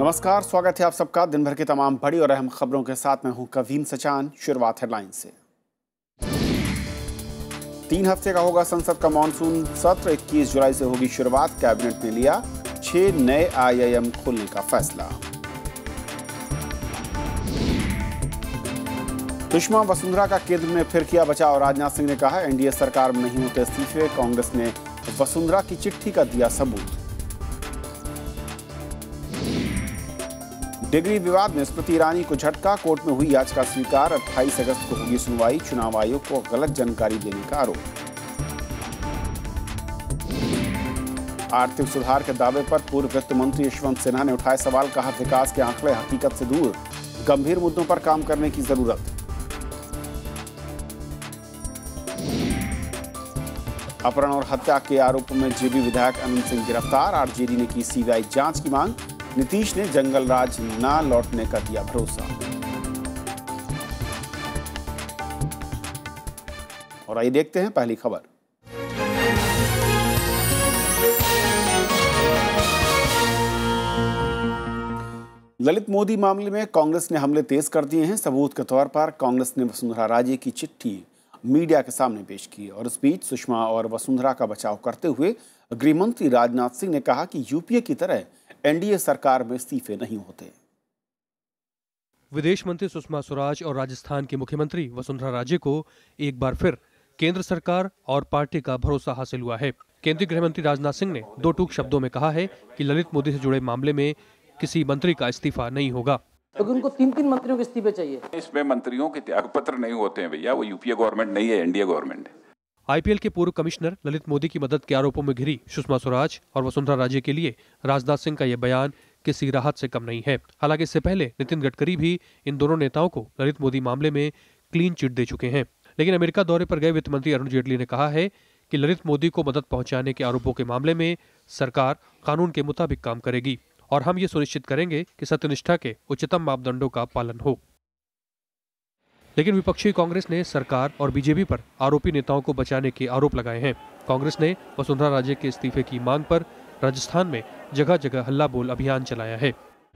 नमस्कार स्वागत है आप सबका दिन भर की तमाम बड़ी और अहम खबरों के साथ मैं हूं कवीन सचान शुरुआत हेडलाइन से तीन हफ्ते का होगा संसद का मानसून सत्र 21 जुलाई से होगी शुरुआत कैबिनेट ने लिया छह नए आईआईएम खोलने का फैसला सुषमा वसुंधरा का केंद्र में फिर किया बचाव राजनाथ सिंह ने कहा एनडीए सरकार में नहीं होते इस्तीफे कांग्रेस ने वसुंधरा की चिट्ठी का दिया सबूत डिग्री विवाद में स्मृति ईरानी को झटका कोर्ट में हुई याचिका स्वीकार 28 अगस्त को होगी सुनवाई चुनाव आयोग को गलत जानकारी देने का आरोप आर्थिक सुधार के दावे पर पूर्व वित्त मंत्री यशवंत सिन्हा ने उठाए सवाल कहा विकास के आंकड़े हकीकत से दूर गंभीर मुद्दों पर काम करने की जरूरत अपहरण और हत्या के आरोप में जेबी विधायक अनंत सिंह गिरफ्तार आरजेडी ने की सीबीआई जांच की मांग नीतीश ने जंगल राज ना लौटने का दिया भरोसा और आइए देखते हैं पहली खबर ललित मोदी मामले में कांग्रेस ने हमले तेज कर दिए हैं सबूत के तौर पर कांग्रेस ने वसुंधरा राजे की चिट्ठी मीडिया के सामने पेश की और इस बीच सुषमा और वसुंधरा का बचाव करते हुए गृहमंत्री राजनाथ सिंह ने कहा कि यूपीए की तरह एनडीए सरकार में इस्तीफे नहीं होते विदेश मंत्री सुषमा स्वराज और राजस्थान की मुख्यमंत्री वसुंधरा राजे को एक बार फिर केंद्र सरकार और पार्टी का भरोसा हासिल हुआ है केंद्रीय गृह मंत्री राजनाथ सिंह ने दो टूक शब्दों में कहा है कि ललित मोदी से जुड़े मामले में किसी मंत्री का इस्तीफा नहीं होगा तो उनको तीन तीन मंत्रियों के इस्तीफे चाहिए इसमें मंत्रियों के त्याग पत्र नहीं होते हैं भैया वो यूपीए गवर्नमेंट नहीं है एनडीए गवर्नमेंट है आईपीएल के पूर्व कमिश्नर ललित मोदी की मदद के आरोपों में घिरी सुषमा स्वराज और वसुंधरा राजे के लिए राजनाथ सिंह का यह बयान किसी राहत से कम नहीं है हालांकि इससे पहले नितिन गडकरी भी इन दोनों नेताओं को ललित मोदी मामले में क्लीन चिट दे चुके हैं लेकिन अमेरिका दौरे पर गए वित्त मंत्री अरुण जेटली ने कहा है कि ललित मोदी को मदद पहुंचाने के आरोपों के मामले में सरकार कानून के मुताबिक काम करेगी और हम ये सुनिश्चित करेंगे कि सत्यनिष्ठा के उच्चतम मापदंडों का पालन हो लेकिन विपक्षी कांग्रेस ने सरकार और बीजेपी पर आरोपी नेताओं को बचाने के आरोप लगाए हैं कांग्रेस ने वसुंधरा राजे के इस्तीफे की मांग पर राजस्थान में जगह जगह हल्ला बोल अभियान चलाया है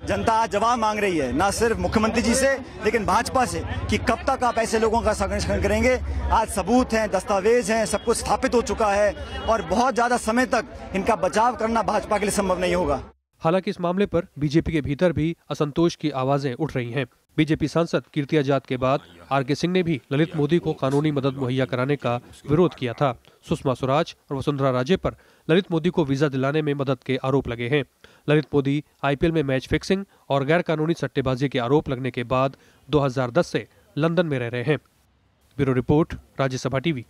जनता आज जवाब मांग रही है ना सिर्फ मुख्यमंत्री जी से लेकिन भाजपा से कि कब तक आप ऐसे लोगों का संरक्षण करेंगे आज सबूत हैं दस्तावेज हैं सब कुछ स्थापित हो चुका है और बहुत ज्यादा समय तक इनका बचाव करना भाजपा के लिए संभव नहीं होगा हालांकि इस मामले पर बीजेपी के भीतर भी असंतोष की आवाजें उठ रही हैं बीजेपी सांसद कीर्ति आजाद के बाद आर के सिंह ने भी ललित मोदी को कानूनी मदद मुहैया कराने का विरोध किया था सुषमा स्वराज और वसुंधरा राजे पर ललित मोदी को वीजा दिलाने में मदद के आरोप लगे हैं ललित मोदी आईपीएल में मैच फिक्सिंग और गैर कानूनी सट्टेबाजी के आरोप लगने के बाद 2010 से लंदन में रह रहे हैं ब्यूरो रिपोर्ट राज्यसभा टीवी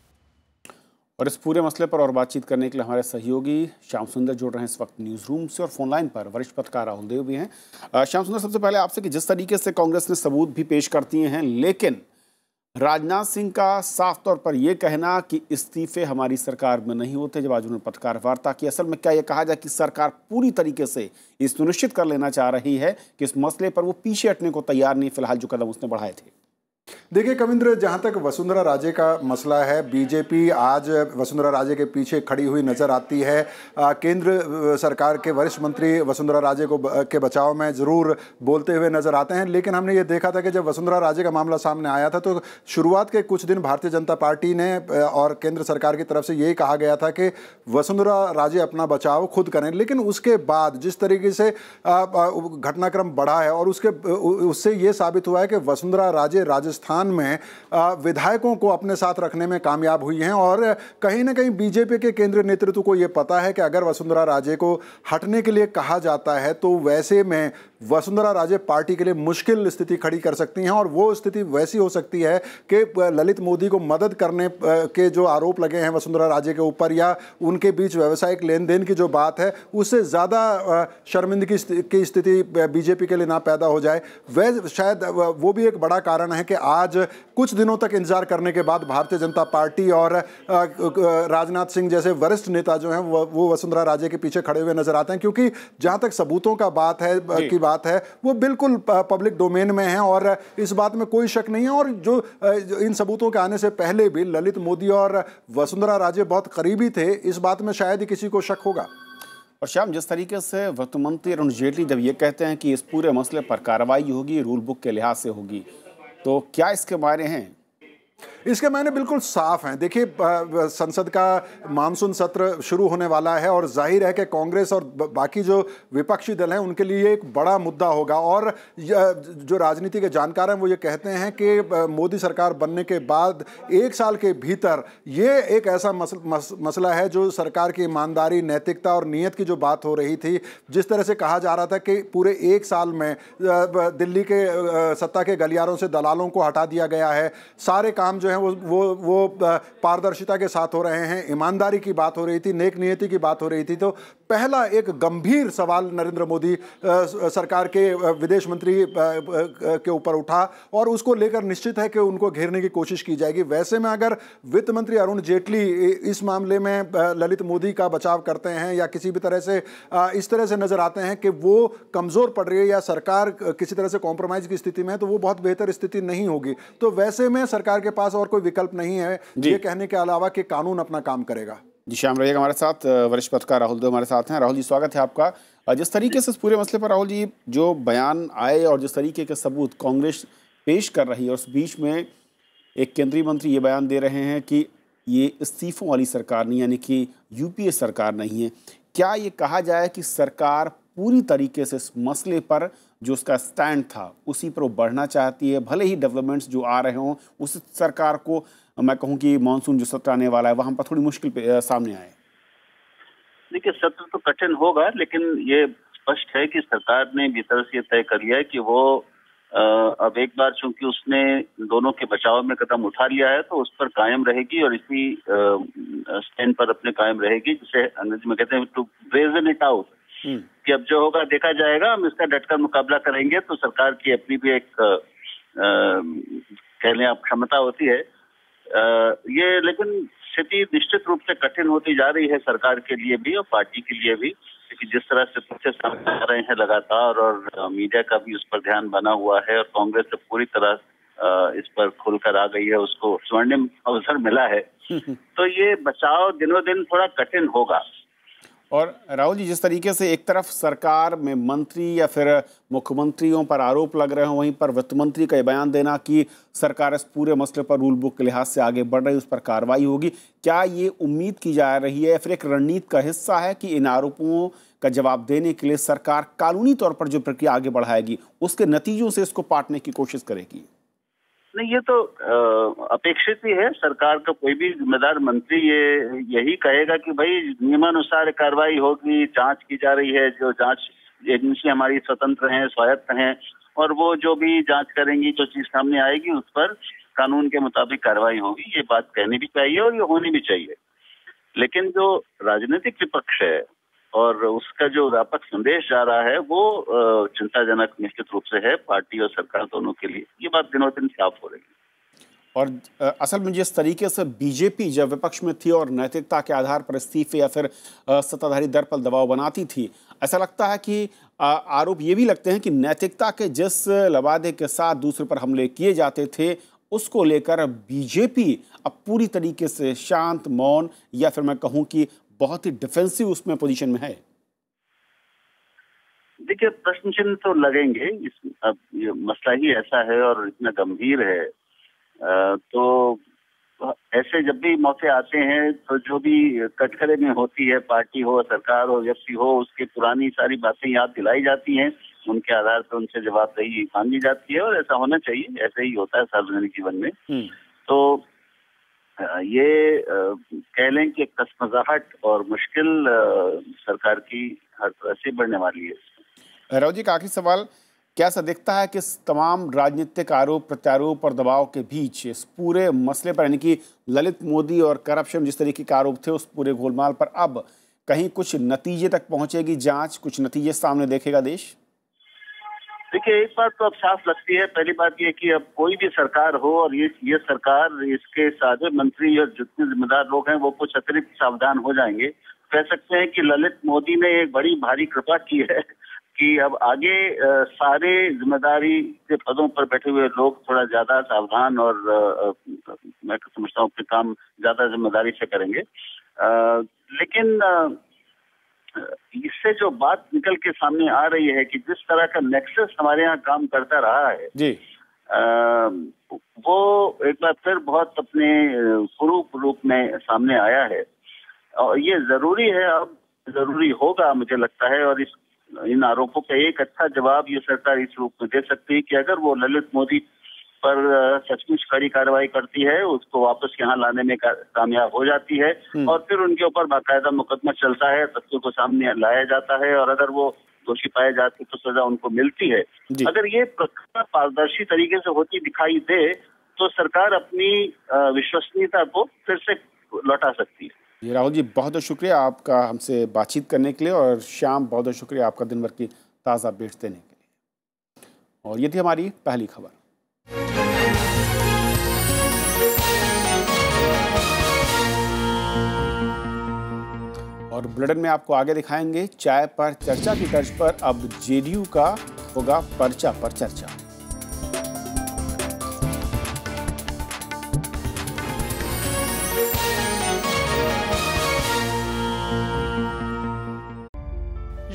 और इस पूरे मसले पर और बातचीत करने के लिए हमारे सहयोगी श्याम सुंदर जुड़ रहे हैं इस वक्त न्यूज रूम से और फोन लाइन पर वरिष्ठ पत्रकार राहुल देव भी हैं श्याम सुंदर सबसे पहले आपसे कि जिस तरीके से कांग्रेस ने सबूत भी पेश कर दिए हैं लेकिन राजनाथ सिंह का साफ तौर पर यह कहना कि इस्तीफे हमारी सरकार में नहीं होते जब आज उन्होंने पत्रकार वार्ता की असल में क्या यह कहा जाए कि सरकार पूरी तरीके से ये सुनिश्चित कर लेना चाह रही है कि इस मसले पर वो पीछे हटने को तैयार नहीं फिलहाल जो कदम उसने बढ़ाए थे देखिए कविंद्र जहाँ तक वसुंधरा राजे का मसला है बीजेपी आज वसुंधरा राजे के पीछे खड़ी हुई नज़र आती है आ, केंद्र सरकार के वरिष्ठ मंत्री वसुंधरा राजे को के बचाव में ज़रूर बोलते हुए नज़र आते हैं लेकिन हमने ये देखा था कि जब वसुंधरा राजे का मामला सामने आया था तो शुरुआत के कुछ दिन भारतीय जनता पार्टी ने और केंद्र सरकार की तरफ से यही कहा गया था कि वसुंधरा राजे अपना बचाव खुद करें लेकिन उसके बाद जिस तरीके से घटनाक्रम बढ़ा है और उसके उससे ये साबित हुआ है कि वसुंधरा राजे राज राजस्थान में विधायकों को अपने साथ रखने में कामयाब हुई हैं और कहीं ना कहीं बीजेपी के केंद्रीय नेतृत्व को ये पता है कि अगर वसुंधरा राजे को हटने के लिए कहा जाता है तो वैसे में वसुंधरा राजे पार्टी के लिए मुश्किल स्थिति खड़ी कर सकती हैं और वो स्थिति वैसी हो सकती है कि ललित मोदी को मदद करने के जो आरोप लगे हैं वसुंधरा राजे के ऊपर या उनके बीच व्यावसायिक लेन देन की जो बात है उससे ज़्यादा शर्मिंदगी की स्थिति बीजेपी के लिए ना पैदा हो जाए वह शायद वो भी एक बड़ा कारण है कि आज कुछ दिनों तक इंतजार करने के बाद भारतीय जनता पार्टी और राजनाथ सिंह जैसे वरिष्ठ नेता जो हैं वो वसुंधरा राजे के पीछे खड़े हुए नजर आते हैं क्योंकि जहां तक सबूतों का बात है की बात है वो बिल्कुल पब्लिक डोमेन में है और इस बात में कोई शक नहीं है और जो इन सबूतों के आने से पहले भी ललित मोदी और वसुंधरा राजे बहुत करीबी थे इस बात में शायद ही किसी को शक होगा और श्याम जिस तरीके से वित्त मंत्री अरुण जेटली जब ये कहते हैं कि इस पूरे मसले पर कार्रवाई होगी रूल बुक के लिहाज से होगी तो क्या इसके बारे हैं इसके मायने बिल्कुल साफ हैं देखिए संसद का मानसून सत्र शुरू होने वाला है और जाहिर है कि कांग्रेस और बाकी जो विपक्षी दल हैं उनके लिए एक बड़ा मुद्दा होगा और जो राजनीति के जानकार हैं वो ये कहते हैं कि मोदी सरकार बनने के बाद एक साल के भीतर ये एक ऐसा मसल, मस, मसला है जो सरकार की ईमानदारी नैतिकता और नीयत की जो बात हो रही थी जिस तरह से कहा जा रहा था कि पूरे एक साल में दिल्ली के सत्ता के गलियारों से दलालों को हटा दिया गया है सारे काम जो है हैं वो वो वो पारदर्शिता के साथ हो रहे हैं ईमानदारी की बात हो रही थी नेक नियति की बात हो रही थी तो पहला एक गंभीर सवाल नरेंद्र मोदी सरकार के विदेश मंत्री के ऊपर उठा और उसको लेकर निश्चित है कि उनको घेरने की कोशिश की जाएगी वैसे में अगर वित्त मंत्री अरुण जेटली इस मामले में ललित मोदी का बचाव करते हैं या किसी भी तरह से इस तरह से नजर आते हैं कि वो कमज़ोर पड़ रही है या सरकार किसी तरह से कॉम्प्रोमाइज़ की स्थिति में है तो वो बहुत बेहतर स्थिति नहीं होगी तो वैसे में सरकार के पास और और कोई विकल्प नहीं है ये कहने के अलावा कि कानून अपना काम करेगा जी श्याम रैया हमारे साथ वरिष्ठ पत्रकार राहुल देव हमारे साथ हैं राहुल जी स्वागत है आपका जिस तरीके से इस पूरे मसले पर राहुल जी जो बयान आए और जिस तरीके के सबूत कांग्रेस पेश कर रही है उस बीच में एक केंद्रीय मंत्री ये बयान दे रहे हैं कि ये इस्तीफों वाली सरकार नहीं यानी कि यूपीए सरकार नहीं है क्या ये कहा जाए कि सरकार पूरी तरीके से इस मसले पर जो उसका स्टैंड था उसी पर वो बढ़ना चाहती है भले ही डेवलपमेंट्स जो आ रहे हों उस सरकार को मैं कहूँ कि मानसून जो सत्र आने वाला है वहाँ पर थोड़ी मुश्किल सामने आए देखिए सत्र तो कठिन होगा लेकिन ये स्पष्ट है कि सरकार ने भीतर से तय कर लिया है कि वो आ, अब एक बार चूंकि उसने दोनों के बचाव में कदम उठा लिया है तो उस पर कायम रहेगी और इसी स्टैंड पर अपने कायम रहेगी जिसे अंग्रेजी में कहते हैं to brazen it out hmm. कि अब जो होगा देखा जाएगा हम इसका डटकर मुकाबला करेंगे तो सरकार की अपनी भी एक कह लें आप क्षमता होती है आ, ये लेकिन स्थिति निश्चित रूप से कठिन होती जा रही है सरकार के लिए भी और पार्टी के लिए भी क्योंकि जिस तरह से पीछे सामने आ रहे हैं लगातार और मीडिया का भी उस पर ध्यान बना हुआ है और कांग्रेस से तो पूरी तरह इस पर खुलकर आ गई है उसको स्वर्णिम अवसर मिला है हम्म। तो ये बचाव दिनों दिन थोड़ा कठिन होगा और राहुल जी जिस तरीके से एक तरफ सरकार में मंत्री या फिर मुख्यमंत्रियों पर आरोप लग रहे हैं वहीं पर वित्त मंत्री का ये बयान देना कि सरकार इस पूरे मसले पर रूल बुक के लिहाज से आगे बढ़ रही उस पर कार्रवाई होगी क्या ये उम्मीद की जा रही है या फिर एक रणनीति का हिस्सा है कि इन आरोपों का जवाब देने के लिए सरकार कानूनी तौर पर जो प्रक्रिया आगे बढ़ाएगी उसके नतीजों से इसको पाटने की कोशिश करेगी नहीं ये तो अपेक्षित ही है सरकार का कोई भी जिम्मेदार मंत्री ये यही कहेगा कि भाई नियमानुसार कार्रवाई होगी जांच की जा रही है जो जांच एजेंसी हमारी स्वतंत्र हैं स्वायत्त हैं और वो जो भी जांच करेंगी जो चीज सामने आएगी उस पर कानून के मुताबिक कार्रवाई होगी ये बात कहनी भी चाहिए और ये होनी भी चाहिए लेकिन जो राजनीतिक विपक्ष है और उसका जो व्यापक संदेश जा रहा है वो चिंताजनक निश्चित रूप से है पार्टी और सरकार दोनों के लिए ये बात दिनों दिन साफ हो रही है और असल में जिस तरीके से बीजेपी जब विपक्ष में थी और नैतिकता के आधार पर इस्तीफे या फिर सत्ताधारी दर पर दबाव बनाती थी ऐसा लगता है कि आरोप ये भी लगते हैं कि नैतिकता के जिस लवादे के साथ दूसरे पर हमले किए जाते थे उसको लेकर बीजेपी अब पूरी तरीके से शांत मौन या फिर मैं कहूं कि बहुत ही डिफेंसिव उसमें पोजीशन में है देखिए प्रश्न चिन्ह तो लगेंगे इस अब ये मसला ही ऐसा है और इतना गंभीर है आ, तो ऐसे जब भी मौके आते हैं तो जो भी कटखरे में होती है पार्टी हो सरकार हो व्यक्ति हो उसकी पुरानी सारी बातें याद दिलाई जाती हैं उनके आधार पर उनसे जवाबदेही मान जाती है और ऐसा होना चाहिए ऐसे ही होता है सार्वजनिक जीवन में हम्म। तो ये कह लें कि कसमजाहट और मुश्किल सरकार की हर तरह से बढ़ने वाली है राव जी का आखिरी सवाल क्या सा दिखता है कि तमाम राजनीतिक आरोप प्रत्यारोप और दबाव के बीच इस पूरे मसले पर यानी कि ललित मोदी और करप्शन जिस तरीके के आरोप थे उस पूरे गोलमाल पर अब कहीं कुछ नतीजे तक पहुंचेगी जांच कुछ नतीजे सामने देखेगा देश देखिए एक बात तो अब साफ लगती है पहली बात यह कि अब कोई भी सरकार हो और ये ये सरकार इसके सारे मंत्री और जितने जिम्मेदार लोग हैं वो कुछ अतिरिक्त सावधान हो जाएंगे कह सकते हैं कि ललित मोदी ने एक बड़ी भारी कृपा की है कि अब आगे सारे जिम्मेदारी के पदों पर बैठे हुए लोग थोड़ा ज्यादा सावधान और मैं तो समझता हूँ कि काम ज्यादा जिम्मेदारी से करेंगे आ, लेकिन इससे जो बात निकल के सामने आ रही है कि जिस तरह का नेक्सस हमारे यहाँ काम करता रहा है जी आ, वो एक बार फिर बहुत अपने स्वरूप रूप में सामने आया है और ये जरूरी है अब जरूरी होगा मुझे लगता है और इस इन आरोपों का एक अच्छा जवाब ये सरकार इस रूप में दे सकती है कि अगर वो ललित मोदी पर सचमुच कड़ी कार्रवाई करती है उसको वापस यहाँ लाने में कामयाब हो जाती है हम्म। और फिर उनके ऊपर बाकायदा मुकदमा चलता है सत्यों को सामने लाया जाता है और अगर वो दोषी पाए जाते तो सजा उनको मिलती है अगर ये प्रक्रिया पारदर्शी तरीके से होती दिखाई दे तो सरकार अपनी विश्वसनीयता को फिर से लौटा सकती है जी राहुल जी बहुत बहुत शुक्रिया आपका हमसे बातचीत करने के लिए और शाम बहुत बहुत शुक्रिया आपका दिन भर की ताज़ा अपडेट्स देने के लिए और ये थी हमारी पहली खबर और बुलेटिन में आपको आगे दिखाएंगे चाय पर चर्चा की तर्ज पर अब जेडीयू का होगा पर्चा पर चर्चा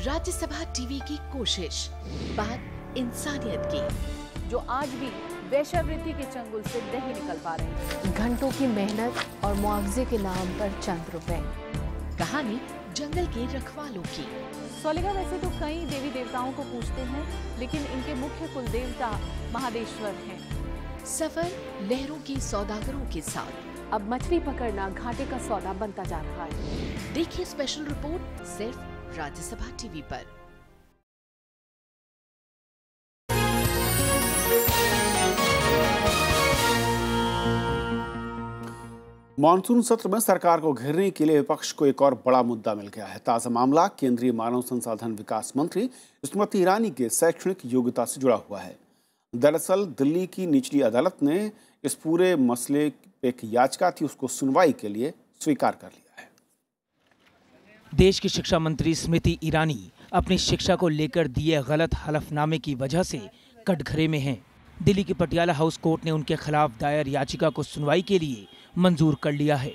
राज्यसभा टीवी की कोशिश बात इंसानियत की जो आज भी वेशावृत्ति के चंगुल से नहीं निकल पा रहे घंटों की मेहनत और मुआवजे के नाम पर चंद रुपए कहानी जंगल के रखवालों की सोलिगा वैसे तो कई देवी देवताओं को पूछते हैं लेकिन इनके मुख्य कुल देवता महादेश्वर है सफर लहरों की सौदागरों के साथ अब मछली पकड़ना घाटे का सौदा बनता जा रहा है देखिए स्पेशल रिपोर्ट सिर्फ राज्यसभा टीवी पर मानसून सत्र में सरकार को घेरने के लिए विपक्ष को एक और बड़ा मुद्दा मिल गया है ताज़ा मामला केंद्रीय मानव संसाधन विकास मंत्री स्मृति ईरानी के शैक्षणिक योग्यता से जुड़ा हुआ है दरअसल दिल्ली की निचली अदालत ने इस पूरे मसले एक याचिका थी उसको सुनवाई के लिए स्वीकार कर लिया है देश की शिक्षा मंत्री स्मृति ईरानी अपनी शिक्षा को लेकर दिए गलत हलफनामे की वजह से कटघरे में हैं दिल्ली के पटियाला हाउस कोर्ट ने उनके खिलाफ दायर याचिका को सुनवाई के लिए मंजूर कर लिया है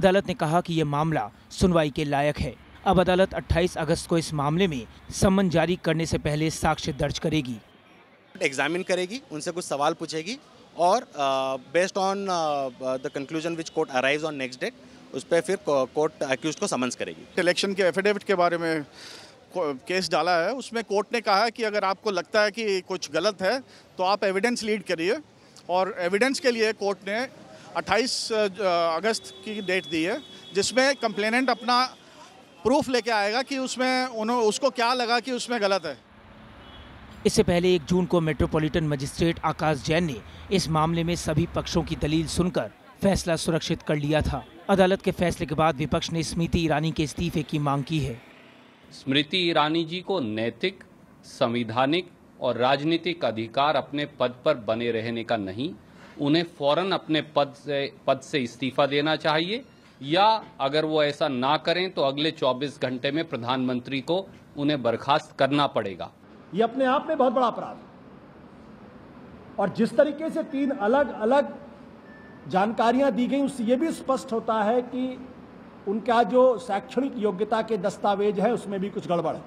अदालत ने कहा कि यह मामला सुनवाई के लायक है अब अदालत 28 अगस्त को इस मामले में समन जारी करने से पहले साक्ष्य दर्ज करेगी एग्जामिन करेगी उनसे कुछ सवाल पूछेगी और based on the conclusion which court arrive on next date उस पर फिर कोर्ट अक्यूज को समन्स करेगी इलेक्शन के एफिडेविट के बारे में केस डाला है उसमें कोर्ट ने कहा है कि अगर आपको लगता है कि कुछ गलत है तो आप एविडेंस लीड करिए और एविडेंस के लिए कोर्ट ने 28 अगस्त की डेट दी है जिसमें कंप्लेनेंट अपना प्रूफ लेके आएगा कि उसमें उन्होंने उसको क्या लगा कि उसमें गलत है इससे पहले एक जून को मेट्रोपॉलिटन मजिस्ट्रेट आकाश जैन ने इस मामले में सभी पक्षों की दलील सुनकर फैसला सुरक्षित कर लिया था अदालत के फैसले के बाद विपक्ष ने स्मृति ईरानी के इस्तीफे की मांग की है स्मृति ईरानी जी को नैतिक संविधानिक और राजनीतिक अधिकार अपने पद पर बने रहने का नहीं उन्हें फौरन अपने पद से पद से इस्तीफा देना चाहिए या अगर वो ऐसा ना करें तो अगले 24 घंटे में प्रधानमंत्री को उन्हें बर्खास्त करना पड़ेगा ये अपने आप में बहुत बड़ा अपराध है और जिस तरीके से तीन अलग अलग जानकारियां दी गई उससे ये भी स्पष्ट होता है कि उनका जो शैक्षणिक योग्यता के दस्तावेज है उसमें भी कुछ गड़बड़ है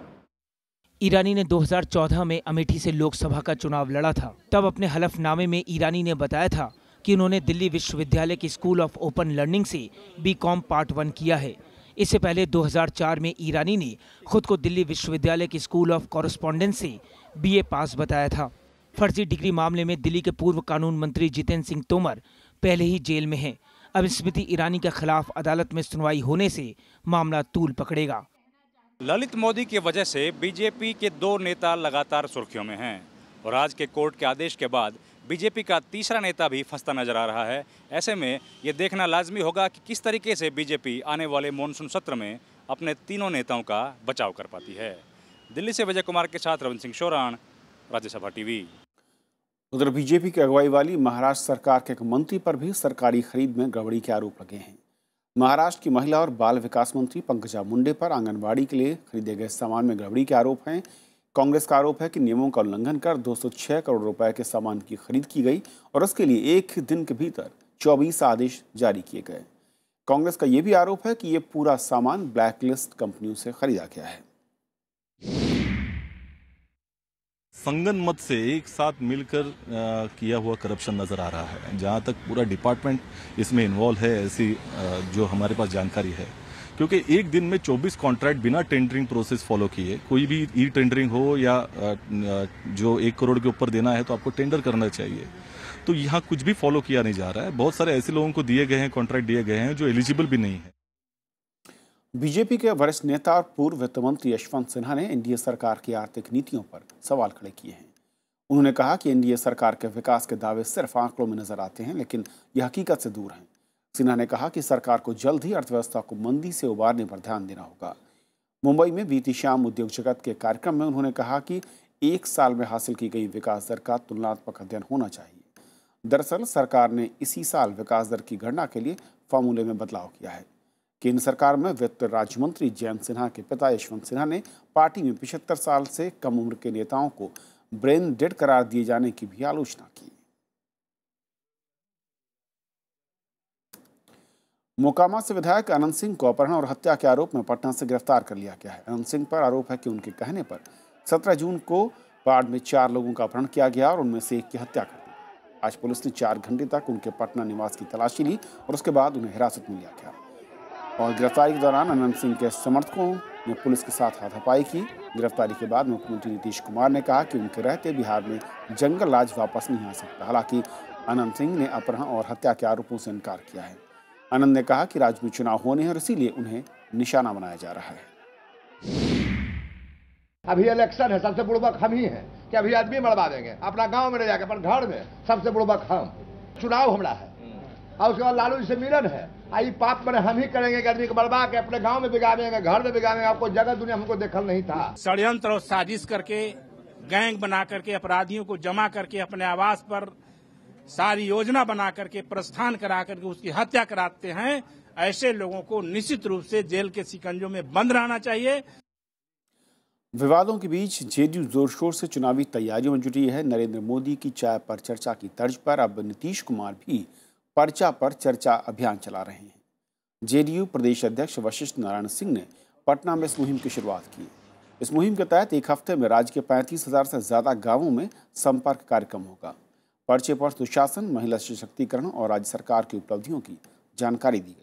ईरानी ने 2014 में अमेठी से लोकसभा का चुनाव लड़ा था तब अपने हलफनामे में ईरानी ने बताया था कि उन्होंने दिल्ली विश्वविद्यालय के स्कूल ऑफ ओपन लर्निंग से बीकॉम पार्ट वन किया है इससे पहले 2004 में ईरानी ने खुद को दिल्ली विश्वविद्यालय के स्कूल ऑफ कॉरस्पॉन्डेंस से बीए पास बताया था फर्जी डिग्री मामले में दिल्ली के पूर्व कानून मंत्री जितेंद्र सिंह तोमर पहले ही जेल में हैं अब स्मृति ईरानी के खिलाफ अदालत में सुनवाई होने से मामला तूल पकड़ेगा ललित मोदी की वजह से बीजेपी के दो नेता लगातार सुर्खियों में हैं और आज के कोर्ट के आदेश के बाद बीजेपी का तीसरा नेता भी फंसता नजर आ रहा है ऐसे में ये देखना लाजमी होगा कि किस तरीके से बीजेपी आने वाले मानसून सत्र में अपने तीनों नेताओं का बचाव कर पाती है दिल्ली से विजय कुमार के साथ रविंद्र सिंह शोरान राज्यसभा टीवी उधर बीजेपी की अगुवाई वाली महाराष्ट्र सरकार के एक मंत्री पर भी सरकारी खरीद में गड़बड़ी के आरोप लगे हैं महाराष्ट्र की महिला और बाल विकास मंत्री पंकजा मुंडे पर आंगनबाड़ी के लिए खरीदे गए सामान में गड़बड़ी के आरोप हैं कांग्रेस का आरोप है कि नियमों का उल्लंघन कर 206 करोड़ रुपए के सामान की खरीद की गई और उसके लिए एक दिन के भीतर 24 आदेश जारी किए गए कांग्रेस का ये भी आरोप है कि ये पूरा सामान ब्लैकलिस्ट कंपनियों से खरीदा गया है संगन मत से एक साथ मिलकर किया हुआ करप्शन नज़र आ रहा है जहाँ तक पूरा डिपार्टमेंट इसमें इन्वॉल्व है ऐसी जो हमारे पास जानकारी है क्योंकि एक दिन में 24 कॉन्ट्रैक्ट बिना टेंडरिंग प्रोसेस फॉलो किए कोई भी ई टेंडरिंग हो या जो एक करोड़ के ऊपर देना है तो आपको टेंडर करना चाहिए तो यहाँ कुछ भी फॉलो किया नहीं जा रहा है बहुत सारे ऐसे लोगों को दिए गए हैं कॉन्ट्रैक्ट दिए गए हैं जो एलिजिबल भी नहीं है बीजेपी के वरिष्ठ नेता और पूर्व वित्त मंत्री यशवंत सिन्हा ने एनडीए सरकार की आर्थिक नीतियों पर सवाल खड़े किए हैं उन्होंने कहा कि एनडीए सरकार के विकास के दावे सिर्फ आंकड़ों में नजर आते हैं लेकिन यह हकीकत से दूर हैं सिन्हा ने कहा कि सरकार को जल्द ही अर्थव्यवस्था को मंदी से उबारने पर ध्यान देना होगा मुंबई में बीती शाम उद्योग जगत के कार्यक्रम में उन्होंने कहा कि एक साल में हासिल की गई विकास दर का तुलनात्मक अध्ययन होना चाहिए दरअसल सरकार ने इसी साल विकास दर की गणना के लिए फार्मूले में बदलाव किया है केंद्र सरकार में वित्त राज्य मंत्री जयंत सिन्हा के पिता यशवंत सिन्हा ने पार्टी में पिछहत्तर साल से कम उम्र के नेताओं को ब्रेन डेड करार दिए जाने की भी आलोचना की मोकामा से विधायक अनंत सिंह को अपहरण और हत्या के आरोप में पटना से गिरफ्तार कर लिया गया है अनंत सिंह पर आरोप है कि उनके कहने पर 17 जून को बाढ़ में चार लोगों का अपहरण किया गया और उनमें से एक की हत्या कर दी आज पुलिस ने चार घंटे तक उनके पटना निवास की तलाशी ली और उसके बाद उन्हें हिरासत में लिया गया और गिरफ्तारी के दौरान अनंत सिंह के समर्थकों ने पुलिस के साथ हाथापाई की गिरफ्तारी के बाद मुख्यमंत्री नीतीश कुमार ने कहा कि उनके रहते बिहार में जंगल राज वापस नहीं आ सकता हालांकि अनंत सिंह ने अपहरण और हत्या के आरोपों से इनकार किया है आनंद ने कहा कि राज्य में चुनाव होने हैं और इसीलिए उन्हें निशाना बनाया जा रहा है अभी इलेक्शन है सबसे बुड़बक हम ही हैं कि अभी आदमी मरवा देंगे अपना गांव में ले जाकर अपने घर में सबसे बुड़बक हम चुनाव हमारा है और उसके बाद लालू जी से मिलन है आई पाप मैंने हम ही करेंगे आदमी को बर्बाद के अपने गांव में बिगाड़ेंगे घर में बिगाड़ेंगे आपको जगह दुनिया हमको देखल नहीं था षडयंत्र और साजिश करके गैंग बना करके अपराधियों को जमा करके अपने आवास पर सारी योजना बना करके प्रस्थान करा करके उसकी हत्या कराते हैं ऐसे लोगों को निश्चित रूप से जेल के सिकंजों में बंद रहना चाहिए विवादों के बीच जेडीयू जोर शोर से चुनावी तैयारियों में जुटी है नरेंद्र मोदी की चाय पर चर्चा की तर्ज पर अब नीतीश कुमार भी पर्चा पर चर्चा अभियान चला रहे हैं जेडीयू प्रदेश अध्यक्ष वशिष्ठ नारायण सिंह ने पटना में इस मुहिम की शुरुआत की इस मुहिम के तहत एक हफ्ते में राज्य के पैंतीस हजार से ज़्यादा गांवों में संपर्क कार्यक्रम होगा पर्चे पर सुशासन महिला सशक्तिकरण और राज्य सरकार की उपलब्धियों की जानकारी दी गई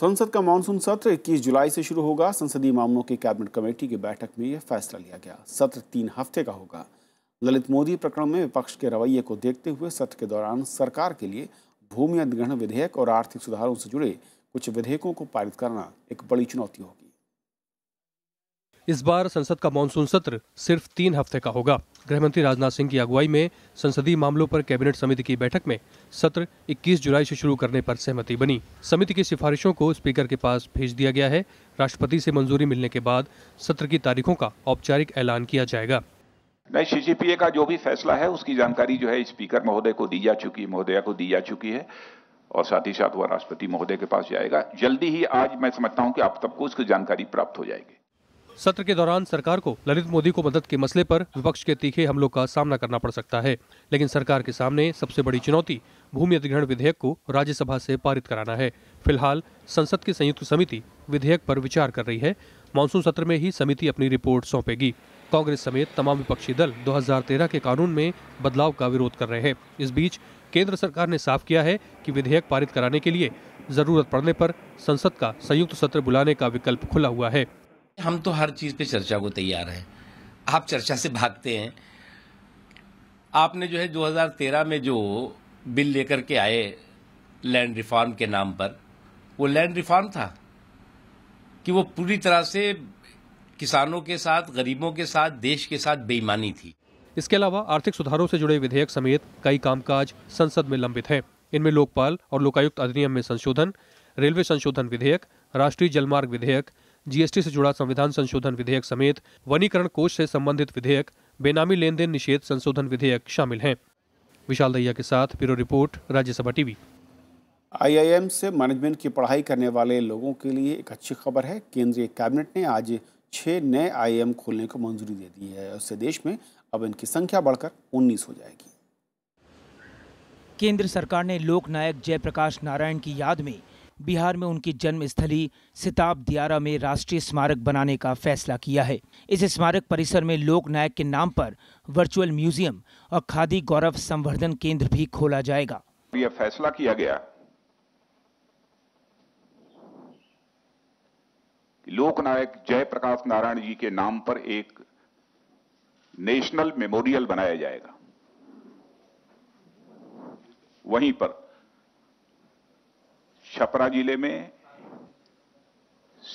संसद का मानसून सत्र 21 जुलाई से शुरू होगा संसदीय मामलों की कैबिनेट कमेटी की बैठक में यह फैसला लिया गया सत्र तीन हफ्ते का होगा ललित मोदी प्रकरण में विपक्ष के रवैये को देखते हुए सत्र के दौरान सरकार के लिए भूमि अधिग्रहण विधेयक और आर्थिक सुधारों से जुड़े कुछ विधेयकों को पारित करना एक बड़ी चुनौती होगी इस बार संसद का मानसून सत्र सिर्फ तीन हफ्ते का होगा गृह मंत्री राजनाथ सिंह की अगुवाई में संसदीय मामलों पर कैबिनेट समिति की बैठक में सत्र 21 जुलाई से शुरू करने पर सहमति बनी समिति की सिफारिशों को स्पीकर के पास भेज दिया गया है राष्ट्रपति से मंजूरी मिलने के बाद सत्र की तारीखों का औपचारिक ऐलान किया जाएगा नहीं सीसीपीए का जो भी फैसला है उसकी जानकारी जो है स्पीकर महोदय को दी जा चुकी है महोदया को दी जा चुकी है और साथ ही साथ वह राष्ट्रपति महोदय के पास जाएगा जल्दी ही आज मैं समझता हूं कि आप सबको उसकी जानकारी प्राप्त हो जाएगी सत्र के दौरान सरकार को ललित मोदी को मदद के मसले पर विपक्ष के तीखे हमलों का सामना करना पड़ सकता है लेकिन सरकार के सामने सबसे बड़ी चुनौती भूमि अधिग्रहण विधेयक को राज्यसभा से पारित कराना है फिलहाल संसद की संयुक्त समिति विधेयक पर विचार कर रही है मानसून सत्र में ही समिति अपनी रिपोर्ट सौंपेगी कांग्रेस समेत तमाम विपक्षी दल 2013 के कानून में बदलाव का विरोध कर रहे हैं इस बीच केंद्र सरकार ने साफ किया है कि विधेयक पारित कराने के लिए जरूरत पड़ने पर संसद का संयुक्त सत्र बुलाने का विकल्प खुला हुआ है हम तो हर चीज पे चर्चा को तैयार हैं आप चर्चा से भागते हैं आपने जो है 2013 में जो बिल लेकर के आए लैंड रिफॉर्म के नाम पर वो लैंड रिफॉर्म था कि वो पूरी तरह से किसानों के साथ गरीबों के साथ देश के साथ बेईमानी थी इसके अलावा आर्थिक सुधारों से जुड़े विधेयक समेत कई कामकाज संसद में लंबित है इनमें लोकपाल और लोकायुक्त अधिनियम में संशोधन रेलवे संशोधन विधेयक राष्ट्रीय जलमार्ग विधेयक जीएसटी से जुड़ा संविधान संशोधन विधेयक समेत वनीकरण कोष से संबंधित विधेयक बेनामी लेन देन निषेध संशोधन विधेयक शामिल हैं विशाल दैया के साथ bureau report Rajya Sabha Sabha TV IIM management की पढ़ाई करने वाले लोगों के लिए एक अच्छी खबर है केंद्रीय कैबिनेट ने आज छः नए आई खोलने को मंजूरी दे दी है उससे देश में अब इनकी संख्या बढ़कर 19 हो जाएगी केंद्र सरकार ने लोक नायक जयप्रकाश नारायण की याद में बिहार में उनकी जन्म स्थली सिताब दियारा में राष्ट्रीय स्मारक बनाने का फैसला किया है इस स्मारक परिसर में लोक नायक के नाम पर वर्चुअल म्यूजियम और खादी गौरव संवर्धन केंद्र भी खोला जाएगा यह फैसला किया गया लोकनायक जयप्रकाश नारायण जी के नाम पर एक नेशनल मेमोरियल बनाया जाएगा वहीं पर छपरा जिले में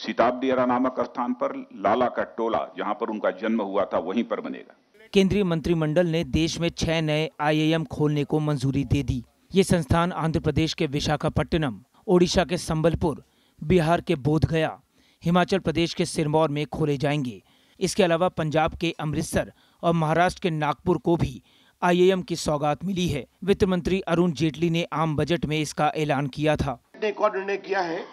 सिताबदियरा नामक स्थान पर लाला का टोला जहां पर उनका जन्म हुआ था वहीं पर बनेगा केंद्रीय मंत्रिमंडल ने देश में छह नए आईएएम खोलने को मंजूरी दे दी ये संस्थान आंध्र प्रदेश के विशाखापट्टनम ओडिशा के संबलपुर बिहार के बोधगया हिमाचल प्रदेश के सिरमौर में खोले जाएंगे इसके अलावा पंजाब के अमृतसर और महाराष्ट्र के नागपुर को भी आईएएम की सौगात मिली है वित्त मंत्री अरुण जेटली ने आम बजट में इसका ऐलान किया था एक और निर्णय किया है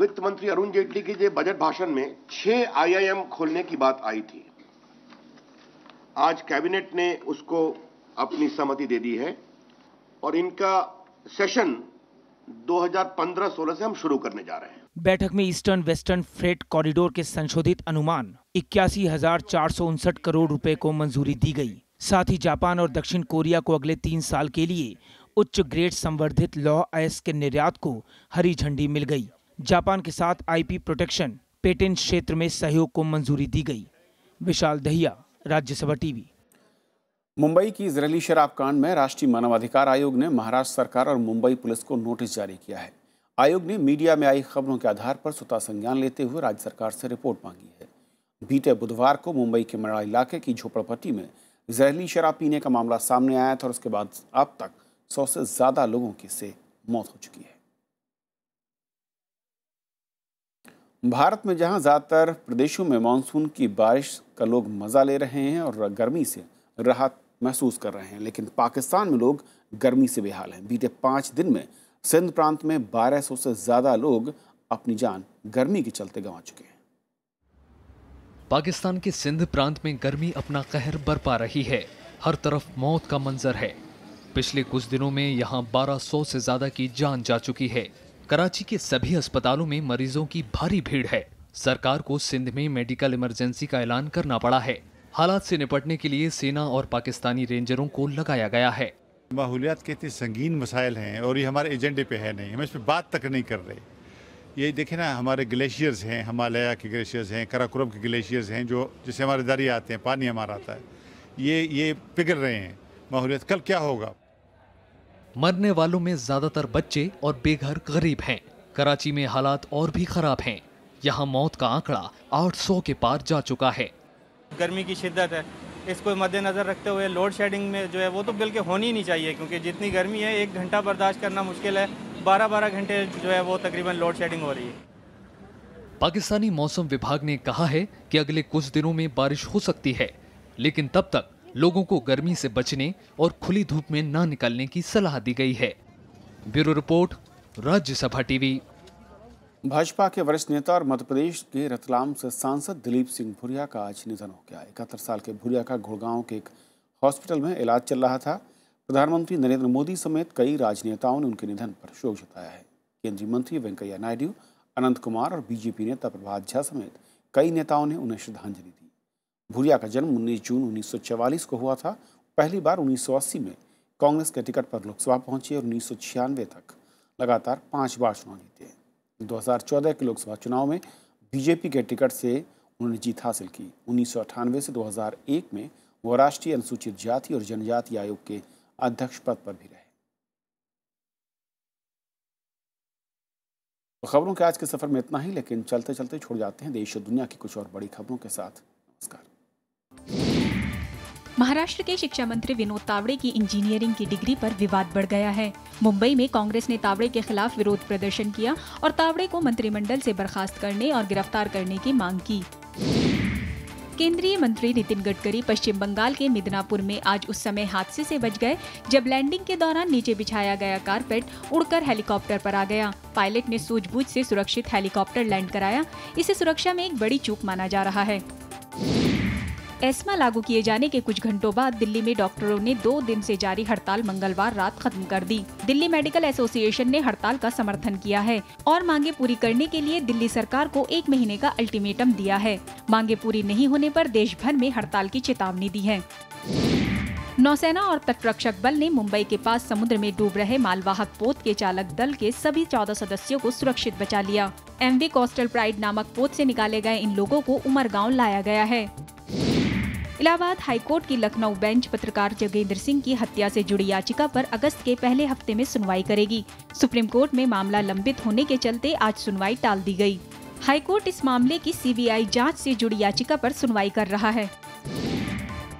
वित्त मंत्री अरुण जेटली के बजट भाषण में छह आईआईएम खोलने की बात आई थी आज कैबिनेट ने उसको अपनी सहमति दे दी है और इनका सेशन 2015-16 से हम शुरू करने जा रहे हैं बैठक में ईस्टर्न वेस्टर्न फ्रेट कॉरिडोर के संशोधित अनुमान इक्यासी करोड़ रुपए को मंजूरी दी गई साथ ही जापान और दक्षिण कोरिया को अगले तीन साल के लिए उच्च ग्रेड संवर्धित लॉ एस के निर्यात को हरी झंडी मिल गई जापान के साथ आईपी प्रोटेक्शन पेटेंट क्षेत्र में सहयोग को मंजूरी दी गई विशाल दहिया राज्यसभा टीवी मुंबई की इसराइली शराब कांड में राष्ट्रीय मानवाधिकार आयोग ने महाराष्ट्र सरकार और मुंबई पुलिस को नोटिस जारी किया है आयोग ने मीडिया में आई खबरों के आधार पर स्वतः संज्ञान लेते हुए राज्य सरकार से रिपोर्ट मांगी है बीते बुधवार को मुंबई के मरा इलाके की झोपड़पट्टी में जहरीली शराब पीने का मामला सामने आया था और उसके बाद अब तक सौ से ज़्यादा लोगों की से मौत हो चुकी है भारत में जहां ज़्यादातर प्रदेशों में मानसून की बारिश का लोग मज़ा ले रहे हैं और गर्मी से राहत महसूस कर रहे हैं लेकिन पाकिस्तान में लोग गर्मी से बेहाल हैं बीते पाँच दिन में सिंध प्रांत में 1200 से ज़्यादा लोग अपनी जान गर्मी के चलते गंवा चुके हैं पाकिस्तान के सिंध प्रांत में गर्मी अपना कहर बरपा रही है हर तरफ मौत का मंजर है पिछले कुछ दिनों में यहाँ 1200 से ज़्यादा की जान जा चुकी है कराची के सभी अस्पतालों में मरीजों की भारी भीड़ है सरकार को सिंध में मेडिकल इमरजेंसी का ऐलान करना पड़ा है हालात से निपटने के लिए सेना और पाकिस्तानी रेंजरों को लगाया गया है माहौलियात के इतने संगीन मसाइल हैं और ये हमारे एजेंडे पे है नहीं हम इस पर बात तक नहीं कर रहे ये देखे ना हमारे ग्लेशियर्स हैं हिमालय के ग्लेशियर्स हैं कराकुरम के ग्लेशियर्स हैं जो जिससे हमारे दरिया आते हैं पानी हमारा आता है ये ये पिघल रहे हैं माहौलियात कल क्या होगा मरने वालों में ज़्यादातर बच्चे और बेघर गरीब हैं कराची में हालात और भी खराब हैं यहाँ मौत का आंकड़ा 800 के पार जा चुका है गर्मी की शिद्दत है इसको मद्देनज़र रखते हुए लोड शेडिंग में जो है वो तो बिल्कुल होनी नहीं चाहिए क्योंकि जितनी गर्मी है एक घंटा बर्दाश्त करना मुश्किल है बारह बारह घंटे जो है वो तकरीबन लोड शेडिंग हो रही है पाकिस्तानी मौसम विभाग ने कहा है कि अगले कुछ दिनों में बारिश हो सकती है लेकिन तब तक लोगों को गर्मी से बचने और खुली धूप में ना निकलने की सलाह दी गई है bureau report Rajya Sabha TV Bhajpa के वरिष्ठ नेता और मध्य प्रदेश के रतलाम से सांसद दिलीप सिंह भुरिया का आज निधन हो गया इकहत्तर साल के भुरिया का गुड़गांव के एक हॉस्पिटल में इलाज चल रहा था प्रधानमंत्री नरेंद्र मोदी समेत कई राजनेताओं ने उनके निधन पर शोक जताया है केंद्रीय मंत्री वेंकैया नायडू अनंत कुमार और बीजेपी नेता प्रभात झा समेत कई नेताओं ने उन्हें श्रद्धांजलि दी भूरिया का जन्म उन्नीस जून उन्नीस को हुआ था पहली बार उन्नीस में कांग्रेस के टिकट पर लोकसभा पहुंचे और उन्नीस तक लगातार पांच बार चुनाव जीते 2014 के लोकसभा चुनाव में बीजेपी के टिकट से उन्होंने जीत हासिल की उन्नीस से 2001 में वो राष्ट्रीय अनुसूचित जाति और जनजाति आयोग के अध्यक्ष पद पर भी रहे तो खबरों के आज के सफर में इतना ही लेकिन चलते चलते छोड़ जाते हैं देश और दुनिया की कुछ और बड़ी खबरों के साथ नमस्कार महाराष्ट्र के शिक्षा मंत्री विनोद तावड़े की इंजीनियरिंग की डिग्री पर विवाद बढ़ गया है मुंबई में कांग्रेस ने तावड़े के खिलाफ विरोध प्रदर्शन किया और तावड़े को मंत्रिमंडल से बर्खास्त करने और गिरफ्तार करने की मांग की केंद्रीय मंत्री नितिन गडकरी पश्चिम बंगाल के मिदनापुर में आज उस समय हादसे से बच गए जब लैंडिंग के दौरान नीचे बिछाया गया कारपेट उड़कर हेलीकॉप्टर पर आ गया पायलट ने सूझबूझ से सुरक्षित हेलीकॉप्टर लैंड कराया इसे सुरक्षा में एक बड़ी चूक माना जा रहा है एस्मा लागू किए जाने के कुछ घंटों बाद दिल्ली में डॉक्टरों ने दो दिन से जारी हड़ताल मंगलवार रात खत्म कर दी दिल्ली मेडिकल एसोसिएशन ने हड़ताल का समर्थन किया है और मांगे पूरी करने के लिए दिल्ली सरकार को एक महीने का अल्टीमेटम दिया है मांगे पूरी नहीं होने पर देश भर में हड़ताल की चेतावनी दी है नौसेना और तटरक्षक बल ने मुंबई के पास समुद्र में डूब रहे मालवाहक पोत के चालक दल के सभी चौदह सदस्यों को सुरक्षित बचा लिया एमवी कोस्टल प्राइड नामक पोत से निकाले गए इन लोगों को उमरगांव लाया गया है इलाहाबाद हाईकोर्ट की लखनऊ बेंच पत्रकार जगेंद्र सिंह की हत्या से जुड़ी याचिका पर अगस्त के पहले हफ्ते में सुनवाई करेगी सुप्रीम कोर्ट में मामला लंबित होने के चलते आज सुनवाई टाल दी गई। हाईकोर्ट इस मामले की सीबीआई जांच से जुड़ी याचिका पर सुनवाई कर रहा है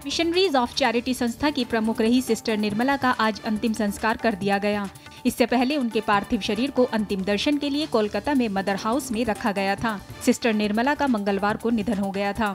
मिशनरीज ऑफ चैरिटी संस्था की प्रमुख रही सिस्टर निर्मला का आज अंतिम संस्कार कर दिया गया इससे पहले उनके पार्थिव शरीर को अंतिम दर्शन के लिए कोलकाता में मदर हाउस में रखा गया था सिस्टर निर्मला का मंगलवार को निधन हो गया था